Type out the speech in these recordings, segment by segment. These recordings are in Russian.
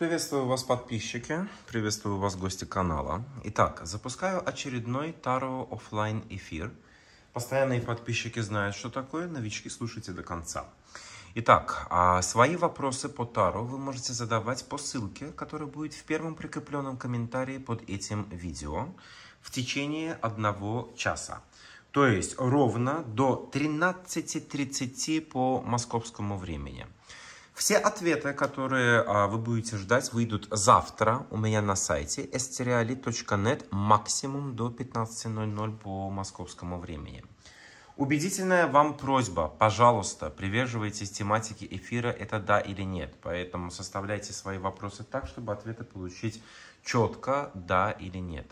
Приветствую вас, подписчики, приветствую вас, гости канала. Итак, запускаю очередной Таро офлайн эфир. Постоянные подписчики знают, что такое, новички слушайте до конца. Итак, а, свои вопросы по Таро вы можете задавать по ссылке, которая будет в первом прикрепленном комментарии под этим видео в течение одного часа. То есть ровно до 13.30 по московскому времени. Все ответы, которые а, вы будете ждать, выйдут завтра у меня на сайте esteriali.net максимум до 15.00 по московскому времени. Убедительная вам просьба, пожалуйста, приверживайтесь тематике эфира «Это да или нет». Поэтому составляйте свои вопросы так, чтобы ответы получить четко «да» или «нет».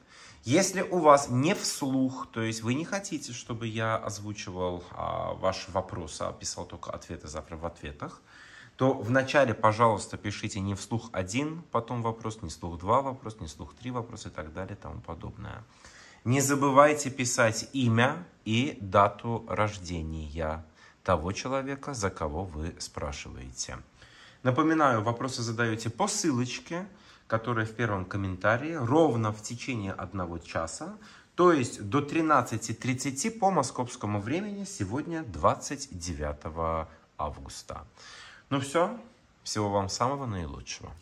Если у вас не вслух, то есть вы не хотите, чтобы я озвучивал а, ваши вопросы, а писал только ответы завтра в ответах, то вначале, пожалуйста, пишите не вслух один, потом вопрос, не вслух два вопрос, не вслух три вопроса и так далее и тому подобное. Не забывайте писать имя и дату рождения того человека, за кого вы спрашиваете. Напоминаю, вопросы задаете по ссылочке, которая в первом комментарии, ровно в течение одного часа, то есть до 13.30 по московскому времени сегодня 29 августа. Ну все, всего вам самого наилучшего.